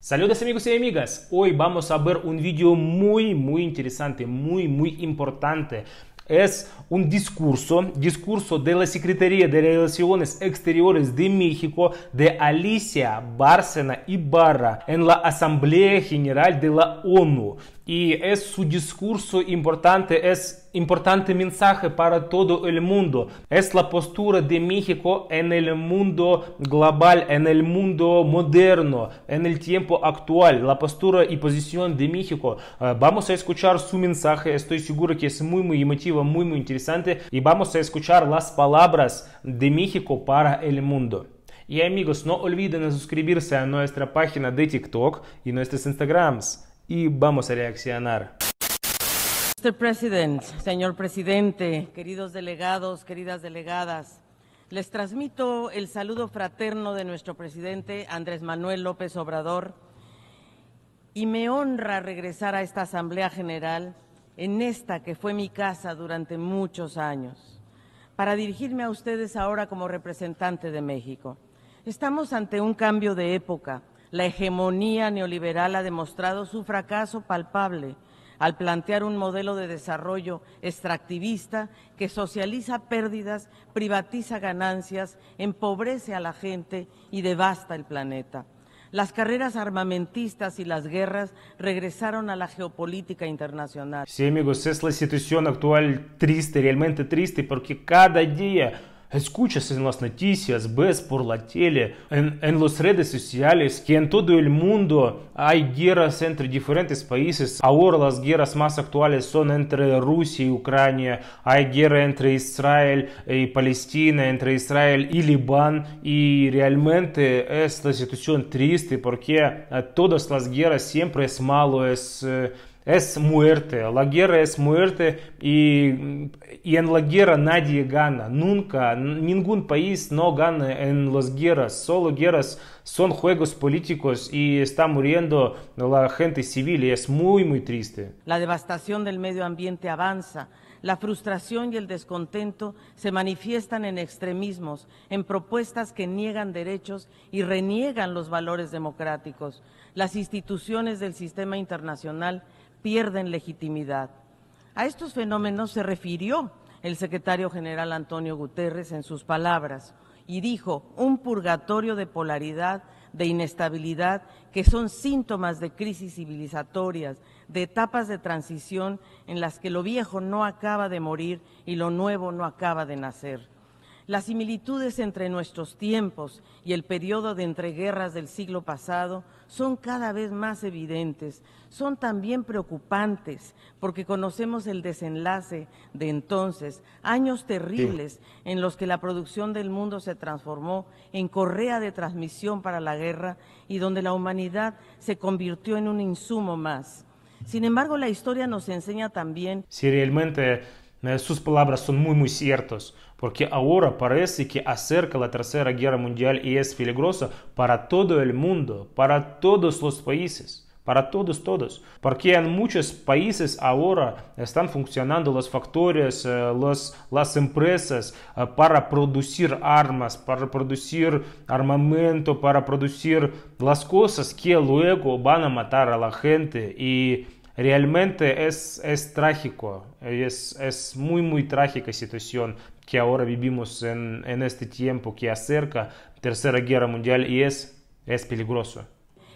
Saludos amigos y amigas, hoy vamos a ver un vídeo muy muy interesante, muy muy importante. Es un discurso, discurso de la Secretaría de Relaciones Exteriores de México de Alicia Bárcena Ibarra en la Asamblea General de la ONU y es su discurso importante, es importante mensaje para todo el mundo. Es la postura de México en el mundo global, en el mundo moderno, en el tiempo actual, la postura y posición de México. Eh, vamos a escuchar su mensaje, estoy seguro que es muy, muy emotivo, muy, muy interesante y vamos a escuchar las palabras de México para el mundo. Y amigos, no olviden suscribirse a nuestra página de TikTok y nuestros Instagrams y vamos a reaccionar. Mr. President, señor presidente, queridos delegados, queridas delegadas, les transmito el saludo fraterno de nuestro presidente Andrés Manuel López Obrador y me honra regresar a esta Asamblea General, en esta que fue mi casa durante muchos años, para dirigirme a ustedes ahora como representante de México. Estamos ante un cambio de época la hegemonía neoliberal ha demostrado su fracaso palpable al plantear un modelo de desarrollo extractivista que socializa pérdidas, privatiza ganancias, empobrece a la gente y devasta el planeta. Las carreras armamentistas y las guerras regresaron a la geopolítica internacional. Sí, amigos, es la situación actual triste, realmente triste, porque cada día escuchas en las noticias, ves por la tele, en, en las redes sociales, que en todo el mundo hay guerras entre diferentes países. Ahora las guerras más actuales son entre Rusia y Ucrania, hay guerra entre Israel y Palestina, entre Israel y Libán. Y realmente esta situación triste porque todas las guerras siempre es malo, es... es muerte, la guerra es muerte y, en la guerra nadie gana, nunca, ningún país no gana en las guerras, solo guerras son juegos políticos y está muriendo la gente civil y es muy, muy triste. La devastación del medio ambiente avanza. La frustración y el descontento se manifiestan en extremismos, en propuestas que niegan derechos y reniegan los valores democráticos. Las instituciones del sistema internacional pierden legitimidad. A estos fenómenos se refirió el secretario general Antonio Guterres en sus palabras y dijo, un purgatorio de polaridad, de inestabilidad, que son síntomas de crisis civilizatorias, de etapas de transición en las que lo viejo no acaba de morir y lo nuevo no acaba de nacer. Las similitudes entre nuestros tiempos y el periodo de entreguerras del siglo pasado son cada vez más evidentes, son también preocupantes, porque conocemos el desenlace de entonces, años terribles en los que la producción del mundo se transformó en correa de transmisión para la guerra y donde la humanidad se convirtió en un insumo más. Sin embargo, la historia nos enseña también... Si realmente Né? Sus palavras são muito certas, porque agora parece que acerca da Terceira Guerra Mundial e é peligrosa para todo o mundo, para todos os países. para todos, todos. Porque en muchos países ahora están funcionando las fábricas eh, las, las empresas eh, para producir armas, para producir armamento, para producir las cosas que luego van a matar a la gente y Realmente es, es trágico, es, es muy, muy trágica situación que ahora vivimos en, este tiempo que acerca Tercera Guerra Mundial y es, es peligroso.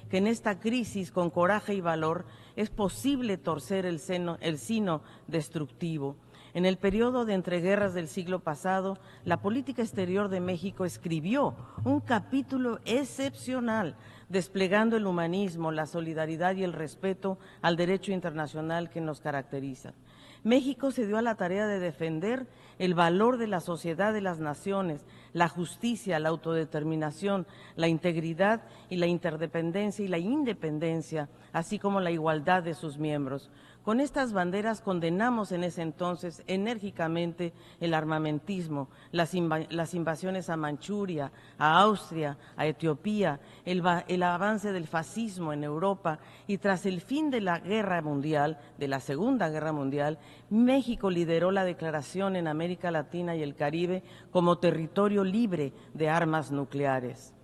Que en esta crisis, con coraje y valor, es posible torcer el, seno, el sino destructivo. En el periodo de entreguerras del siglo pasado, la política exterior de México escribió un capítulo excepcional desplegando el humanismo, la solidaridad y el respeto al derecho internacional que nos caracteriza. México se dio a la tarea de defender el valor de la sociedad de las naciones, la justicia, la autodeterminación, la integridad y la interdependencia y la independencia, así como la igualdad de sus miembros. Con estas banderas condenamos en ese entonces enérgicamente el armamentismo, las, invasiones a Manchuria, a Austria, a Etiopía, el, el avance del fascismo en Europa y tras el fin de la guerra mundial, de la Segunda Guerra Mundial, México lideró la declaración en América Latina y el Caribe como territorio libre de armas nucleares.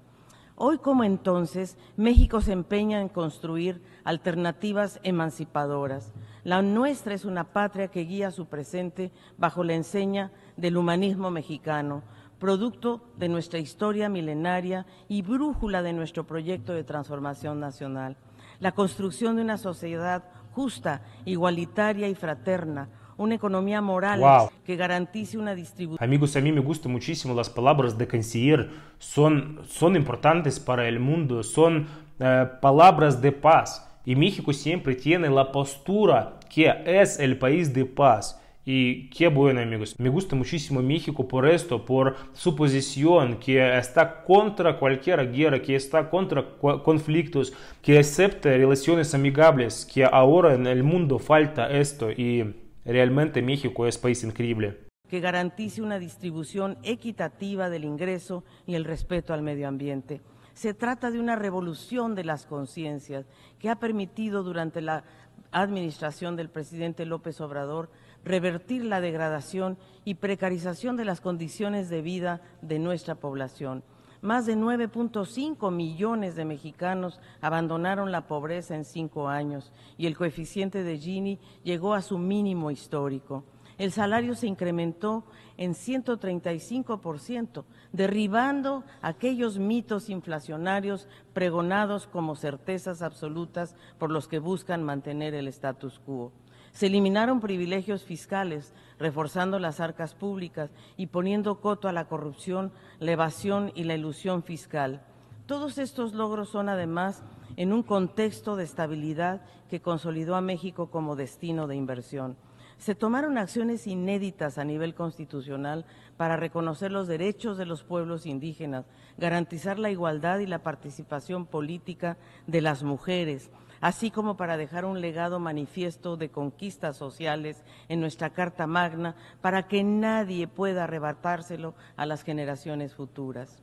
Hoy como entonces, México se empeña en construir alternativas emancipadoras. La nuestra es una patria que guía su presente bajo la enseña del humanismo mexicano, producto de nuestra historia milenaria y brújula de nuestro proyecto de transformación nacional. La construcción de una sociedad justa, igualitaria y fraterna, una economía moral que garantice una distribución. Amigos, a mí me gustan muchísimo las palabras de canciller. Son, son importantes para el mundo, son eh, palabras de paz. Y México siempre tiene la postura que es el país de paz. Y qué bueno amigos, me gusta muchísimo México por esto, por su posición que está contra cualquier guerra, que está contra conflictos, que acepta relaciones amigables, que ahora en el mundo falta esto y Realmente México es país increíble. Que garantice una distribución equitativa del ingreso y el respeto al medio ambiente. Se trata de una revolución de las conciencias que ha permitido durante la administración del presidente López Obrador revertir la degradación y precarización de las condiciones de vida de nuestra población. Más de 9.5 millones de mexicanos abandonaron la pobreza en cinco años y el coeficiente de Gini llegó a su mínimo histórico. El salario se incrementó en 135%, derribando aquellos mitos inflacionarios pregonados como certezas absolutas por los que buscan mantener el status quo. Se eliminaron privilegios fiscales, reforzando las arcas públicas y poniendo coto a la corrupción, la evasión y la ilusión fiscal. Todos estos logros son además en un contexto de estabilidad que consolidó a México como destino de inversión. Se tomaron acciones inéditas a nivel constitucional para reconocer los derechos de los pueblos indígenas, garantizar la igualdad y la participación política de las mujeres, así como para dejar un legado manifiesto de conquistas sociales en nuestra Carta Magna, para que nadie pueda arrebatárselo a las generaciones futuras.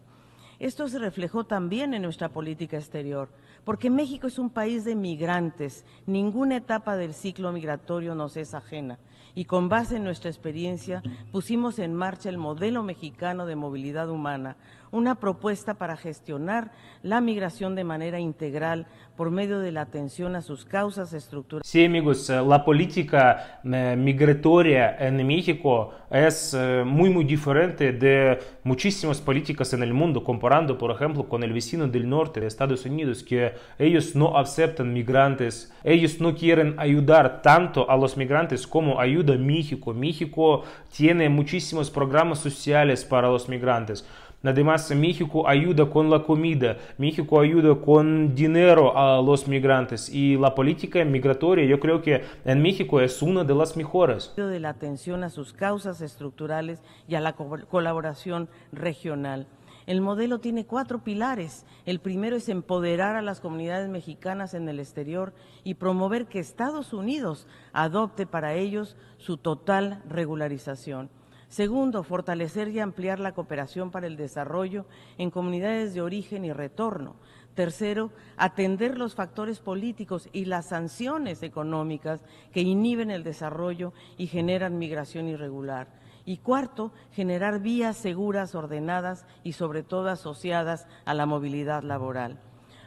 Esto se reflejó también en nuestra política exterior, porque México es un país de migrantes, ninguna etapa del ciclo migratorio nos es ajena, y con base en nuestra experiencia pusimos en marcha el modelo mexicano de movilidad humana, una propuesta para gestionar la migración de manera integral por medio de la atención a sus causas estructurales. Sí, amigos, eh, la política eh, migratoria en México es eh, muy, muy diferente de muchísimas políticas en el mundo, comparando, por ejemplo, con el vecino del norte de Estados Unidos, que ellos no aceptan migrantes, ellos no quieren ayudar tanto a los migrantes como ayuda México. México tiene muchísimos programas sociales para los migrantes. Además, México ayuda con la comida, México ayuda con dinero a los migrantes y la política migratoria yo creo que en México es una de las mejores. De la atención a sus causas estructurales y a la colaboración regional. El modelo tiene cuatro pilares. El primero es empoderar a las comunidades mexicanas en el exterior y promover que Estados Unidos adopte para ellos su total regularización. Segundo, fortalecer y ampliar la cooperación para el desarrollo en comunidades de origen y retorno. Tercero, atender los factores políticos y las sanciones económicas que inhiben el desarrollo y generan migración irregular. Y cuarto, generar vías seguras, ordenadas y sobre todo asociadas a la movilidad laboral.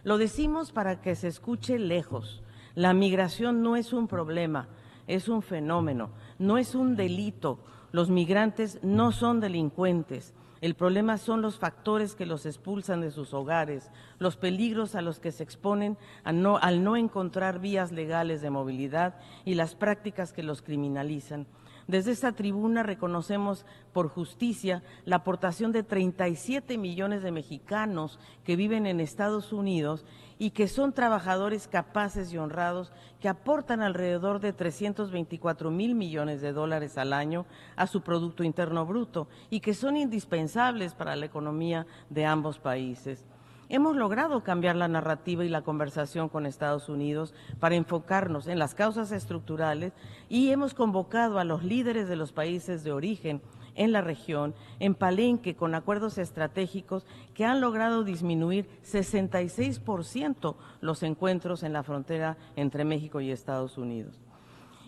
Lo decimos para que se escuche lejos. La migración no es un problema, es un fenómeno, no es un delito los migrantes no son delincuentes. El problema son los factores que los expulsan de sus hogares, los peligros a los que se exponen al no encontrar vías legales de movilidad y las prácticas que los criminalizan. Desde esta tribuna reconocemos por justicia la aportación de 37 millones de mexicanos que viven en Estados Unidos y que son trabajadores capaces y honrados que aportan alrededor de 324 mil millones de dólares al año a su Producto Interno Bruto y que son indispensables para la economía de ambos países hemos logrado cambiar la narrativa y la conversación con Estados Unidos para enfocarnos en las causas estructurales y hemos convocado a los líderes de los países de origen en la región, en Palenque, con acuerdos estratégicos que han logrado disminuir 66% los encuentros en la frontera entre México y Estados Unidos.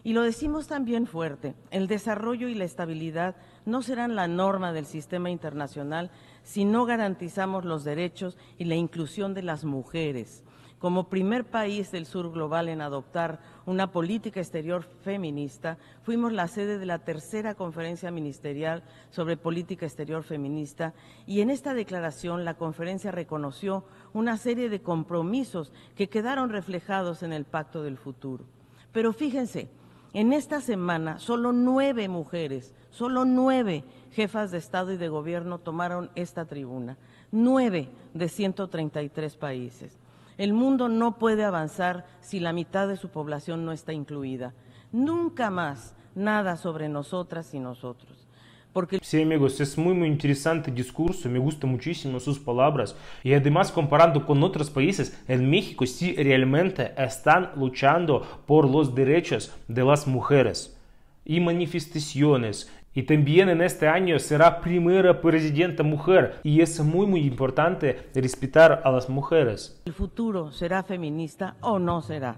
Y lo decimos también fuerte, el desarrollo y la estabilidad no serán la norma del sistema internacional si no garantizamos los derechos y la inclusión de las mujeres. Como primer país del sur global en adoptar una política exterior feminista, fuimos la sede de la tercera conferencia ministerial sobre política exterior feminista y en esta declaración la conferencia reconoció una serie de compromisos que quedaron reflejados en el Pacto del Futuro. Pero fíjense, en esta semana, solo nueve mujeres, solo nueve jefas de Estado y de Gobierno tomaron esta tribuna. Nueve de 133 países. El mundo no puede avanzar si la mitad de su población no está incluida. Nunca más nada sobre nosotras y nosotros. Porque... Sí, amigos, es muy, muy interesante discurso, me gusta muchísimo sus palabras. Y además, comparando con otros países, en México sí realmente están luchando por los derechos de las mujeres y manifestaciones. Y también en este año será primera presidenta mujer y es muy muy importante respetar a las mujeres. ¿El futuro será feminista o no será?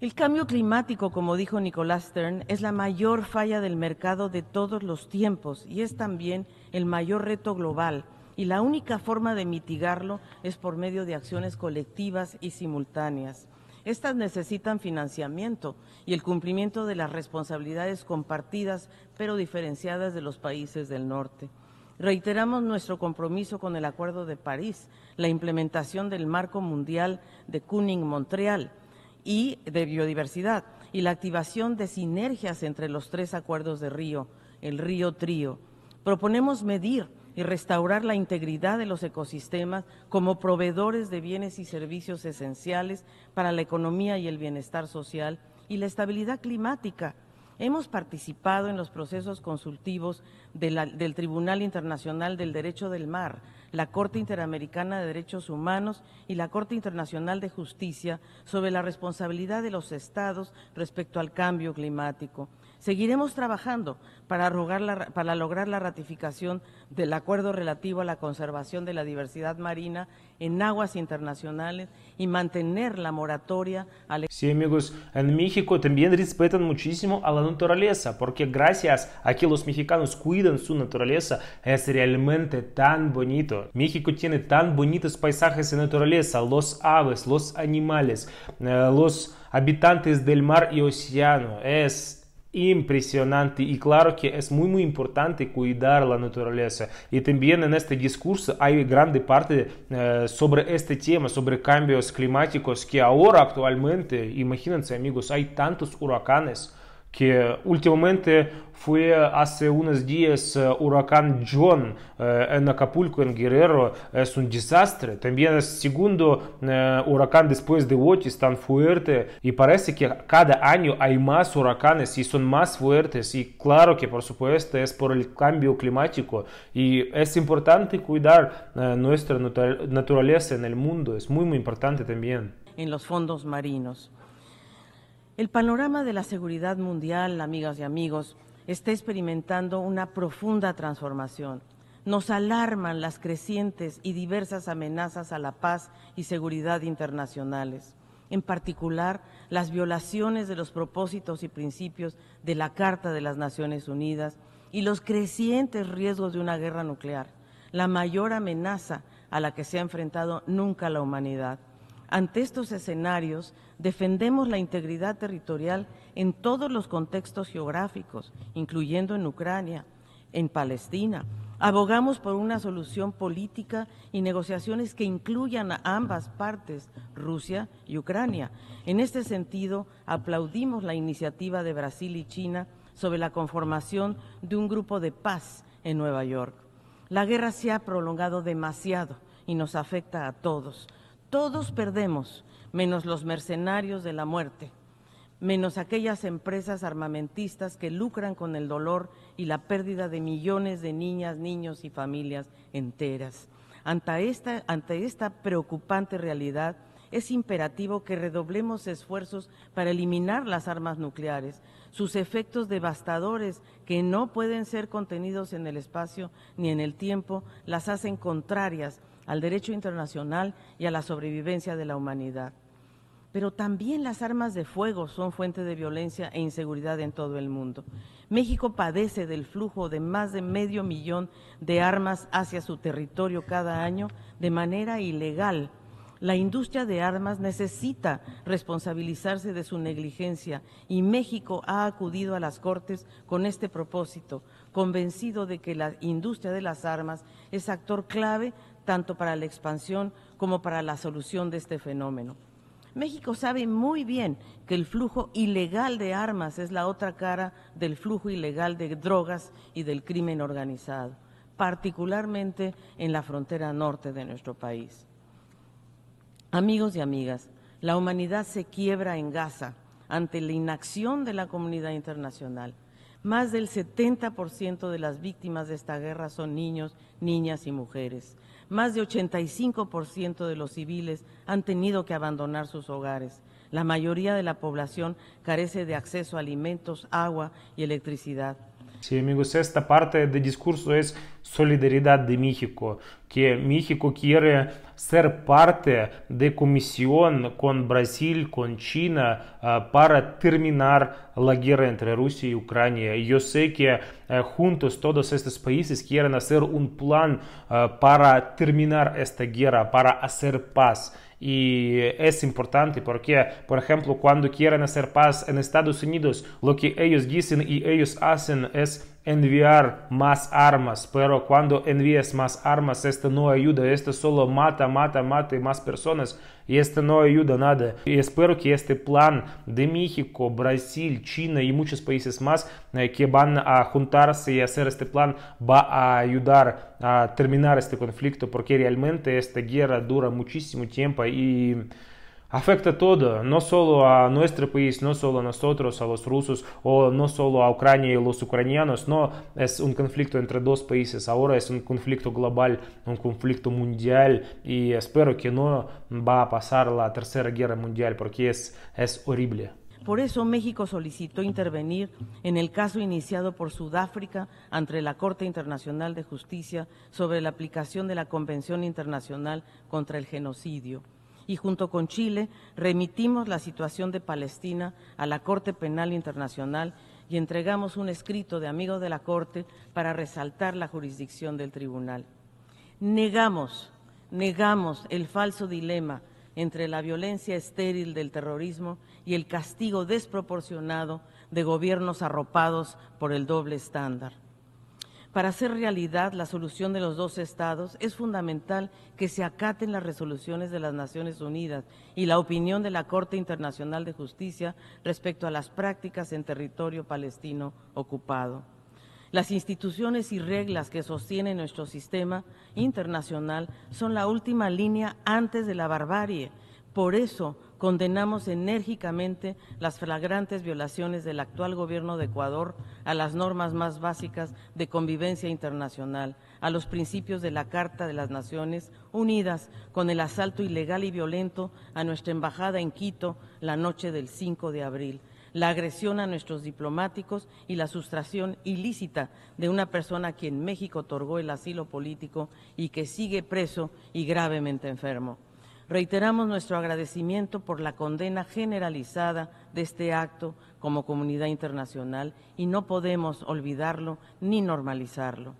El cambio climático, como dijo Nicolás Stern, es la mayor falla del mercado de todos los tiempos y es también el mayor reto global. Y la única forma de mitigarlo es por medio de acciones colectivas y simultáneas. Estas necesitan financiamiento y el cumplimiento de las responsabilidades compartidas pero diferenciadas de los países del norte. Reiteramos nuestro compromiso con el Acuerdo de París, la implementación del Marco Mundial de Kuning-Montreal y de biodiversidad y la activación de sinergias entre los tres acuerdos de Río, el Río Trío. Proponemos medir y restaurar la integridad de los ecosistemas como proveedores de bienes y servicios esenciales para la economía y el bienestar social y la estabilidad climática. Hemos participado en los procesos consultivos del Tribunal Internacional del Derecho del Mar, la Corte Interamericana de Derechos Humanos y la Corte Internacional de Justicia sobre la responsabilidad de los estados respecto al cambio climático. Seguiremos trabajando para, la, para lograr la ratificación del acuerdo relativo a la conservación de la diversidad marina en aguas internacionales y mantener la moratoria Sí, amigos, en México también respetan muchísimo a la naturaleza, porque gracias a que los mexicanos cuidan su naturaleza, es realmente tan bonito. México tiene tan bonitos paisajes de naturaleza, los aves, los animales, eh, los habitantes del mar y océano. Es impresionante y claro que es muy muy importante cuidar la naturaleza y también en este discurso hay grande parte eh, sobre este tema sobre cambios climáticos que ahora actualmente imagínense amigos hay tantos huracanes que últimamente fue hace unos días eh, huracán John eh, en Acapulco, en Guerrero, es un desastre. También es segundo eh, huracán después de Otis tan fuerte y parece que cada año hay más huracanes y son más fuertes y claro que por supuesto es por el cambio climático y es importante cuidar nuestra naturaleza en el mundo, es muy muy importante también. En los fondos marinos. El panorama de la seguridad mundial, amigas y amigos, está experimentando una profunda transformación. Nos alarman las crecientes y diversas amenazas a la paz y seguridad internacionales, en particular las violaciones de los propósitos y principios de la Carta de las Naciones Unidas y los crecientes riesgos de una guerra nuclear, la mayor amenaza a la que se ha enfrentado nunca la humanidad. Ante estos escenarios, defendemos la integridad territorial en todos los contextos geográficos, incluyendo en Ucrania, en Palestina. Abogamos por una solución política y negociaciones que incluyan a ambas partes, Rusia y Ucrania. En este sentido, aplaudimos la iniciativa de Brasil y China sobre la conformación de un grupo de paz en Nueva York. La guerra se ha prolongado demasiado y nos afecta a todos. Todos perdemos, menos los mercenarios de la muerte, menos aquellas empresas armamentistas que lucran con el dolor y la pérdida de millones de niñas, niños y familias enteras. Ante esta, preocupante realidad, es imperativo que redoblemos esfuerzos para eliminar las armas nucleares, sus efectos devastadores que no pueden ser contenidos en el espacio ni en el tiempo, las hacen contrarias al derecho internacional y a la sobrevivencia de la humanidad. Pero también las armas de fuego son fuente de violencia e inseguridad en todo el mundo. México padece del flujo de más de medio millón de armas hacia su territorio cada año de manera ilegal. La industria de armas necesita responsabilizarse de su negligencia y México ha acudido a las Cortes con este propósito, convencido de que la industria de las armas es actor clave tanto para la expansión como para la solución de este fenómeno. México sabe muy bien que el flujo ilegal de armas es la otra cara del flujo ilegal de drogas y del crimen organizado, particularmente en la frontera norte de nuestro país. Amigos y amigas, la humanidad se quiebra en Gaza ante la inacción de la comunidad internacional. Más del 70% de las víctimas de esta guerra son niños, niñas y mujeres más de 85% de los civiles han tenido que abandonar sus hogares. La mayoría de la población carece de acceso a alimentos, agua y electricidad. Sí, amigos, esta parte del discurso es Solidaridad de México, que México quiere ser parte de comisión con Brasil, con China, para terminar la guerra entre Rusia y Ucrania. Y yo sé que juntos todos estos países quieren hacer un plan para terminar esta guerra, para hacer paz. Y es importante porque, por ejemplo, cuando quieren hacer paz en Estados Unidos, lo que ellos dicen y ellos hacen es enviar más armas, pero cuando envías más armas, esto no ayuda, esto solo mata, mata, mata más personas, y esto no ayuda nada. Y espero que este plan de México, Brasil, China y muchos países más eh, que van a juntarse y hacer este plan va a ayudar a terminar este conflicto, porque realmente esta guerra dura muchísimo tiempo y Afecta todo, no solo a nuestro país, no solo a nosotros, a los rusos, o no solo a Ucrania y los ucranianos, no, es un conflicto entre dos países, ahora es un conflicto global, un conflicto mundial, y espero que no va a pasar la tercera guerra mundial, porque es, es horrible. Por eso México solicitó intervenir en el caso iniciado por Sudáfrica ante la Corte Internacional de Justicia sobre la aplicación de la Convención Internacional contra el Genocidio y junto con Chile remitimos la situación de Palestina a la Corte Penal Internacional y entregamos un escrito de amigo de la Corte para resaltar la jurisdicción del tribunal. Negamos, negamos el falso dilema entre la violencia estéril del terrorismo y el castigo desproporcionado de gobiernos arropados por el doble estándar. Para hacer realidad la solución de los dos estados, es fundamental que se acaten las resoluciones de las Naciones Unidas y la opinión de la Corte Internacional de Justicia respecto a las prácticas en territorio palestino ocupado. Las instituciones y reglas que sostienen nuestro sistema internacional son la última línea antes de la barbarie por eso condenamos enérgicamente las flagrantes violaciones del actual gobierno de Ecuador a las normas más básicas de convivencia internacional, a los principios de la Carta de las Naciones Unidas, con el asalto ilegal y violento a nuestra embajada en Quito la noche del 5 de abril la agresión a nuestros diplomáticos y la sustracción ilícita de una persona a quien México otorgó el asilo político y que sigue preso y gravemente enfermo. Reiteramos nuestro agradecimiento por la condena generalizada de este acto como comunidad internacional y no podemos olvidarlo ni normalizarlo.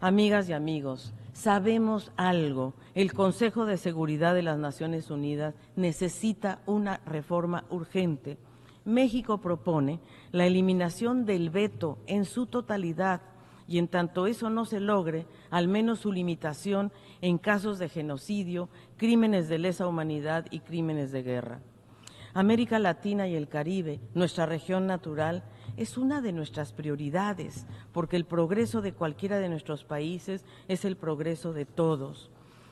Amigas y amigos, sabemos algo. El Consejo de Seguridad de las Naciones Unidas necesita una reforma urgente. México propone la eliminación del veto en su totalidad y en tanto eso no se logre, al menos su limitación en casos de genocidio, crímenes de lesa humanidad y crímenes de guerra. América Latina y el Caribe, nuestra región natural, es una de nuestras prioridades, porque el progreso de cualquiera de nuestros países es el progreso de todos.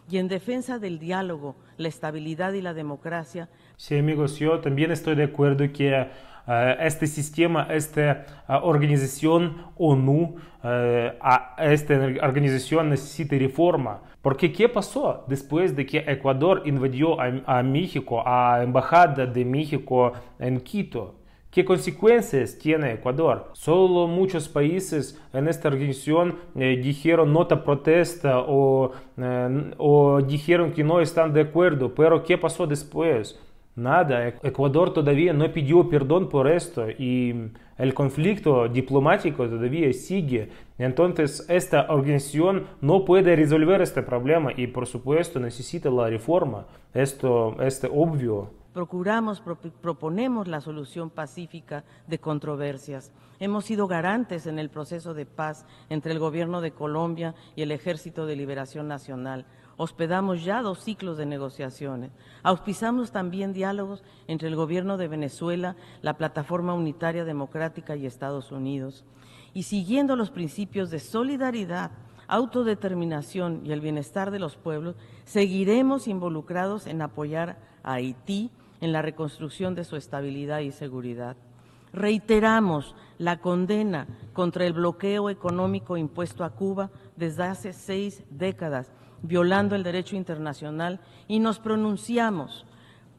Y en defensa del diálogo, la estabilidad y la democracia. Sí, amigos, yo también estoy de acuerdo que este sistema, esta organización ONU, esta organización necesita reforma. ¿Por ¿qué pasó después de que Ecuador invadió a, México, a Embajada de México en Quito? ¿Qué consecuencias tiene Ecuador? Solo muchos países en esta organización eh, dijeron nota protesta o, eh, o dijeron que no están de acuerdo, pero ¿qué pasó después? nada. Ecuador todavía no pidió perdón por esto y el conflicto diplomático todavía sigue. Entonces esta organización no puede resolver este problema y por supuesto necesita la reforma. Esto es obvio. Procuramos, proponemos la solución pacífica de controversias. Hemos sido garantes en el proceso de paz entre el gobierno de Colombia y el Ejército de Liberación Nacional Hospedamos ya dos ciclos de negociaciones. auspiciamos también diálogos entre el gobierno de Venezuela, la Plataforma Unitaria Democrática y Estados Unidos. Y siguiendo los principios de solidaridad, autodeterminación y el bienestar de los pueblos, seguiremos involucrados en apoyar a Haití en la reconstrucción de su estabilidad y seguridad. Reiteramos la condena contra el bloqueo económico impuesto a Cuba desde hace seis décadas, violando el derecho internacional, y nos pronunciamos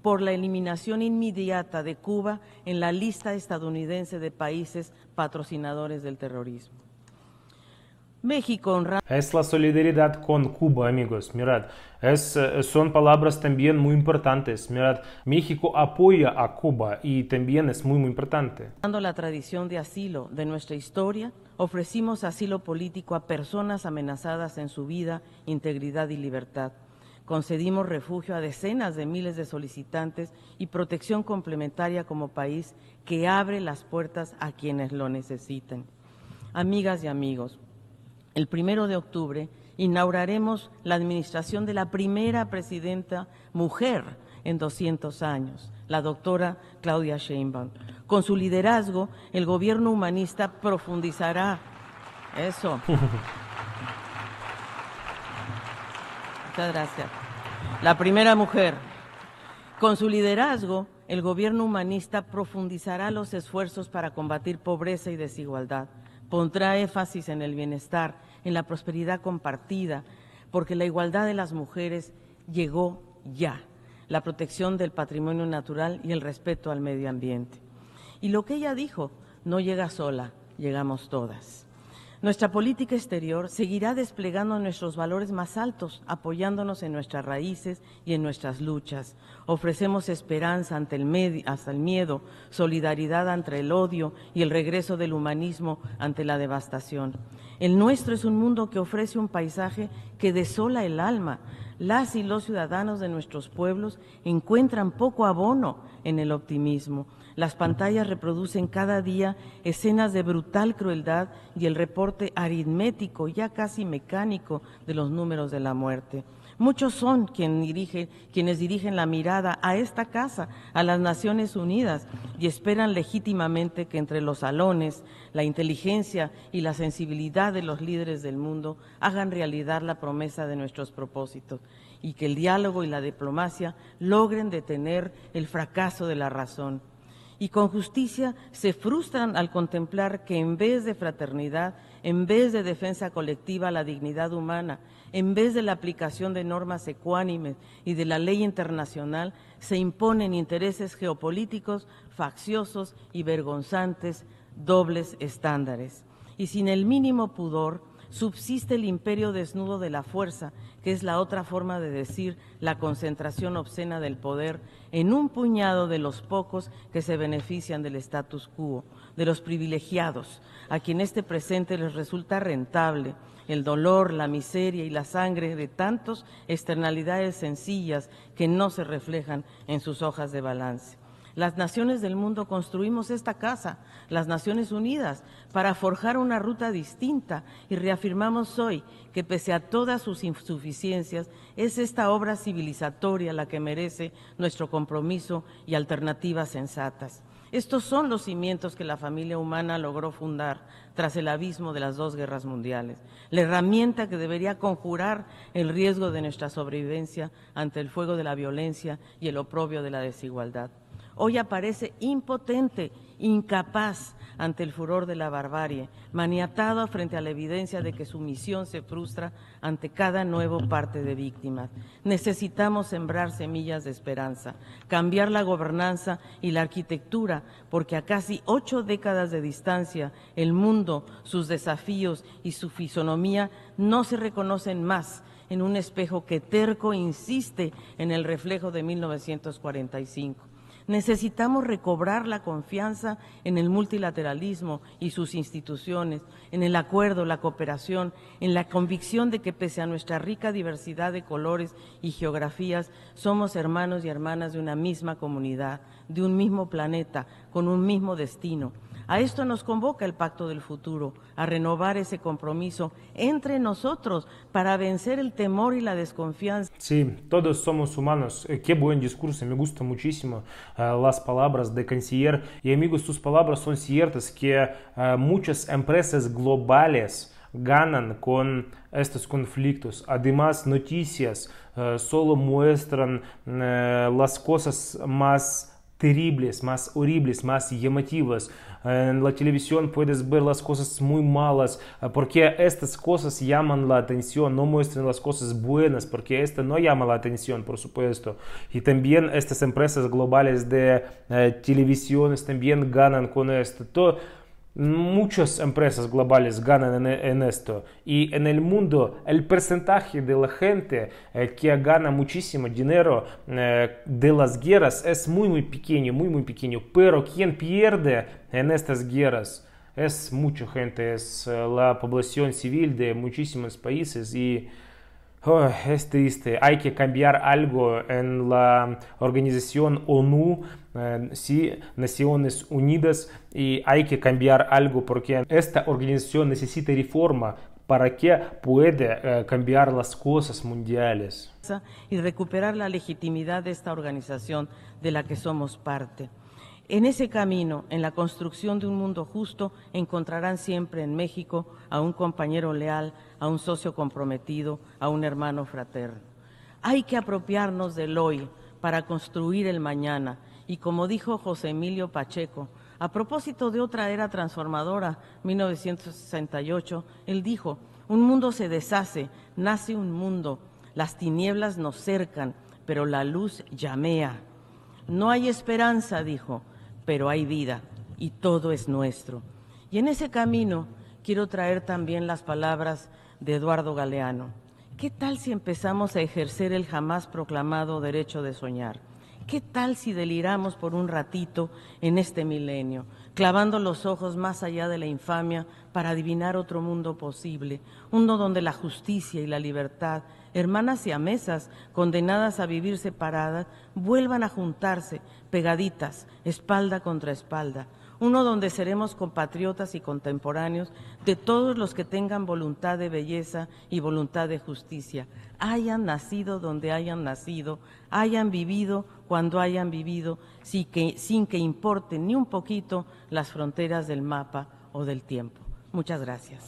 por la eliminación inmediata de Cuba en la lista estadounidense de países patrocinadores del terrorismo. México honra. Es la solidaridad con Cuba, amigos. Mirad, es, eh, son palabras también muy importantes. Mirad, México apoya a Cuba y también es muy, muy importante. Dando la tradición de asilo de nuestra historia, ofrecimos asilo político a personas amenazadas en su vida, integridad y libertad. Concedimos refugio a decenas de miles de solicitantes y protección complementaria como país que abre las puertas a quienes lo necesiten. Amigas y amigos, el primero de octubre, inauguraremos la administración de la primera presidenta mujer en 200 años, la doctora Claudia Sheinbaum. Con su liderazgo, el gobierno humanista profundizará eso. Muchas gracias. La primera mujer. Con su liderazgo, el gobierno humanista profundizará los esfuerzos para combatir pobreza y desigualdad, pondrá énfasis en el bienestar en la prosperidad compartida, porque la igualdad de las mujeres llegó ya, la protección del patrimonio natural y el respeto al medio ambiente. Y lo que ella dijo, no llega sola, llegamos todas. Nuestra política exterior seguirá desplegando nuestros valores más altos, apoyándonos en nuestras raíces y en nuestras luchas. Ofrecemos esperanza ante el, hasta el miedo, solidaridad ante el odio y el regreso del humanismo ante la devastación. El nuestro es un mundo que ofrece un paisaje que desola el alma. Las y los ciudadanos de nuestros pueblos encuentran poco abono en el optimismo. Las pantallas reproducen cada día escenas de brutal crueldad y el reporte aritmético, ya casi mecánico, de los números de la muerte. Muchos son quienes dirigen la mirada a esta casa, a las Naciones Unidas, y esperan legítimamente que entre los salones, la inteligencia y la sensibilidad de los líderes del mundo hagan realidad la promesa de nuestros propósitos y que el diálogo y la diplomacia logren detener el fracaso de la razón. Y con justicia se frustran al contemplar que en vez de fraternidad, en vez de defensa colectiva, la dignidad humana en vez de la aplicación de normas ecuánimes y de la ley internacional, se imponen intereses geopolíticos, facciosos y vergonzantes dobles estándares. Y sin el mínimo pudor, subsiste el imperio desnudo de la fuerza, que es la otra forma de decir la concentración obscena del poder en un puñado de los pocos que se benefician del status quo, de los privilegiados, a quien este presente les resulta rentable el dolor, la miseria y la sangre de tantos externalidades sencillas que no se reflejan en sus hojas de balance. Las naciones del mundo construimos esta casa, las Naciones Unidas, para forjar una ruta distinta y reafirmamos hoy que pese a todas sus insuficiencias, es esta obra civilizatoria la que merece nuestro compromiso y alternativas sensatas. Estos son los cimientos que la familia humana logró fundar tras el abismo de las dos guerras mundiales, la herramienta que debería conjurar el riesgo de nuestra sobrevivencia ante el fuego de la violencia y el oprobio de la desigualdad hoy aparece impotente, incapaz ante el furor de la barbarie, maniatado frente a la evidencia de que su misión se frustra ante cada nuevo parte de víctimas. Necesitamos sembrar semillas de esperanza, cambiar la gobernanza y la arquitectura, porque a casi ocho décadas de distancia, el mundo, sus desafíos y su fisonomía no se reconocen más en un espejo que terco insiste en el reflejo de 1945. Necesitamos recobrar la confianza en el multilateralismo y sus instituciones, en el acuerdo, la cooperación, en la convicción de que pese a nuestra rica diversidad de colores y geografías, somos hermanos y hermanas de una misma comunidad, de un mismo planeta, con un mismo destino a esto nos convoca el Pacto del Futuro, a renovar ese compromiso entre nosotros para vencer el temor y la desconfianza. Sí, todos somos humanos. Eh, qué buen discurso, me gusta muchísimo eh, las palabras de canciller. Y amigos, tus palabras son ciertas, que eh, muchas empresas globales ganan con estos conflictos. Además, noticias solo muestran las cosas más terribles, más horribles, más llamativas la televisión puedes ver las cosas muy malas, porque estas cosas llaman la atención, no muestran las cosas buenas, porque esto no llama la atención, por supuesto. Y también estas empresas globales de televisión televisiones también ganan con esto. Muchas empresas globales ganan e-, en, esto y en el mundo el porcentaje de la gente eh, que gana muchísimo dinero eh, de las guerras es muy muy pequeño, muy muy pequeño, pero quien pierde en estas guerras es mucha gente, es eh, la población civil de muchísimos países y oh, es triste, hay que cambiar algo en la organización ONU, eh, Naciones Unidas, y hay que cambiar algo porque esta organización necesita reforma para que pueda eh, cambiar las cosas mundiales. Y recuperar la legitimidad de esta organización de la que somos parte. En ese camino, en la construcción de un mundo justo, encontrarán siempre en México a un compañero leal a un socio comprometido, a un hermano fraterno. Hay que apropiarnos del hoy para construir el mañana. Y como dijo José Emilio Pacheco, a propósito de otra era transformadora, 1968, él dijo, un mundo se deshace, nace un mundo, las tinieblas nos cercan, pero la luz llamea. No hay esperanza, dijo, pero hay vida y todo es nuestro. Y en ese camino quiero traer también las palabras de Eduardo Galeano. ¿Qué tal si empezamos a ejercer el jamás proclamado derecho de soñar? ¿Qué tal si deliramos por un ratito en este milenio, clavando los ojos más allá de la infamia para adivinar otro mundo posible, uno donde la justicia y la libertad, hermanas y amesas condenadas a vivir separadas, vuelvan a juntarse, pegaditas, espalda contra espalda, uno donde seremos compatriotas y contemporáneos de todos los que tengan voluntad de belleza y voluntad de justicia, hayan nacido donde hayan nacido, hayan vivido cuando hayan vivido, sin que, sin importen ni un poquito las fronteras del mapa o del tiempo. Muchas gracias.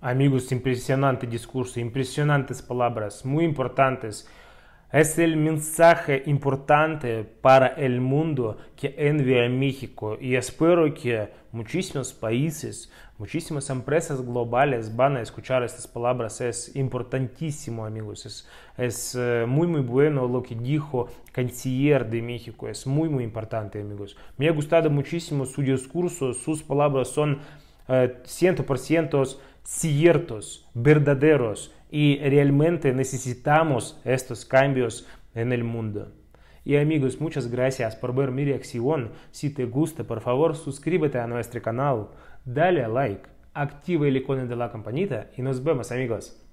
Amigos, impresionante discurso, impresionantes palabras, muy importantes. Es el mensaje importante para el mundo que envía México y espero que muchísimos países, muchísimas empresas globales van a escuchar estas palabras. Es importantísimo, amigos. Es, eh, muy, muy bueno lo que dijo canciller de México. Es muy, muy importante, amigos. Me ha gustado muchísimo su discurso. Sus palabras son eh, por 100% ciertos, verdaderos y realmente necesitamos estos cambios en el mundo. Y amigos, muchas gracias por ver mi reacción. Si te gusta, por favor, suscríbete a nuestro canal, dale a like, activa el icono de la campanita y nos vemos amigos.